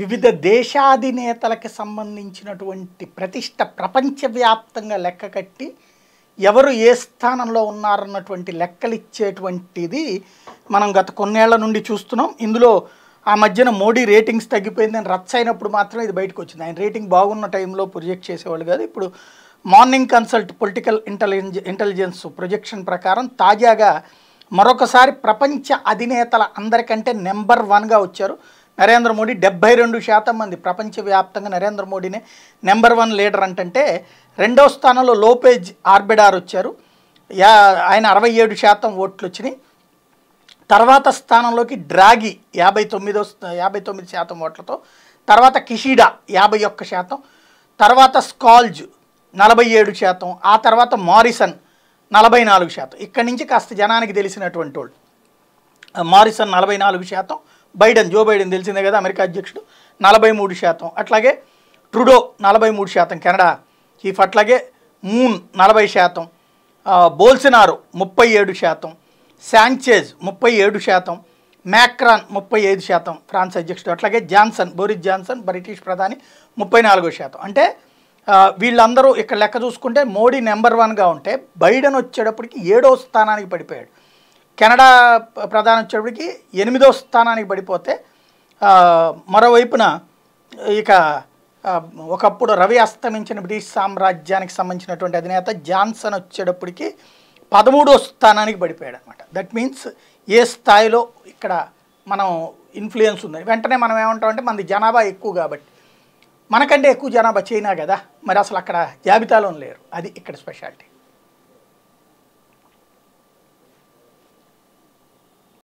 వివిధ దేశాధినేతలకు సంబంధించినటువంటి ప్రతిష్ట ప్రపంచవ్యాప్తంగా లెక్క కట్టి ఎవరు ఏ స్థానంలో ఉన్నారన్నటువంటి లెక్కలు ఇచ్చేటువంటిది మనం గత కొన్నేళ్ల నుండి చూస్తున్నాం ఇందులో ఆ మధ్యన మోడీ రేటింగ్స్ తగ్గిపోయిందని రచ్చ అయినప్పుడు మాత్రం ఇది బయటకు వచ్చింది ఆయన రేటింగ్ బాగున్న టైంలో ప్రొజెక్ట్ చేసేవాళ్ళు కాదు ఇప్పుడు Morning Consult political intelligence intelligence projection ప్రకారం తాజాగా మరొకసారి ప్రపంచ అధినేతల అందరికంటే నెంబర్ వన్గా వచ్చారు నరేంద్ర మోడీ డెబ్బై రెండు శాతం మంది ప్రపంచవ్యాప్తంగా నరేంద్ర మోడీనే నెంబర్ వన్ లీడర్ అంటే రెండో స్థానంలో లోపేజ్ ఆర్బిడార్ వచ్చారు ఆయన అరవై ఏడు శాతం ఓట్లు వచ్చినాయి తర్వాత స్థానంలోకి డ్రాగి యాభై తొమ్మిదో యాభై తొమ్మిది శాతం ఓట్లతో తర్వాత కిషిడా యాభై ఒక్క శాతం తర్వాత స్కాల్జ్ నలభై ఏడు శాతం ఆ తర్వాత మారిసన్ నలభై నాలుగు శాతం ఇక్కడి నుంచి కాస్త జనానికి తెలిసినటువంటి వాళ్ళు మారిసన్ నలభై నాలుగు శాతం బైడెన్ జో బైడెన్ తెలిసిందే కదా అమెరికా అధ్యక్షుడు నలభై మూడు శాతం అట్లాగే ట్రుడో నలభై మూడు శాతం కెనడా చీఫ్ అట్లాగే మూన్ నలభై శాతం బోల్సినారు ముప్పై ఏడు శాతం శాంచేజ్ ముప్పై ఏడు శాతం మ్యాక్రాన్ ముప్పై ఐదు శాతం ఫ్రాన్స్ అధ్యక్షుడు అట్లాగే జాన్సన్ బోరిస్ జాన్సన్ బ్రిటిష్ ప్రధాని ముప్పై నాలుగో శాతం అంటే వీళ్ళందరూ ఇక్కడ లెక్క చూసుకుంటే మోడీ నెంబర్ వన్గా ఉంటే బైడెన్ వచ్చేటప్పటికి ఏడో స్థానానికి పడిపోయాడు కెనడా ప్రధాన చెడుకి ఎనిమిదో స్థానానికి పడిపోతే మరోవైపున ఇక ఒకప్పుడు రవి అస్తమించిన బ్రిటిష్ సామ్రాజ్యానికి సంబంధించినటువంటి అధినేత జాన్సన్ వచ్చేటప్పటికి పదమూడో స్థానానికి పడిపోయాడు అనమాట దట్ మీన్స్ ఏ స్థాయిలో ఇక్కడ మనం ఇన్ఫ్లుయెన్స్ ఉంది వెంటనే మనం ఏమంటామంటే మనది జనాభా ఎక్కువ కాబట్టి మనకంటే ఎక్కువ జనాభా చైనా కదా మరి అసలు అక్కడ జాబితాలో లేరు అది ఇక్కడ స్పెషాలిటీ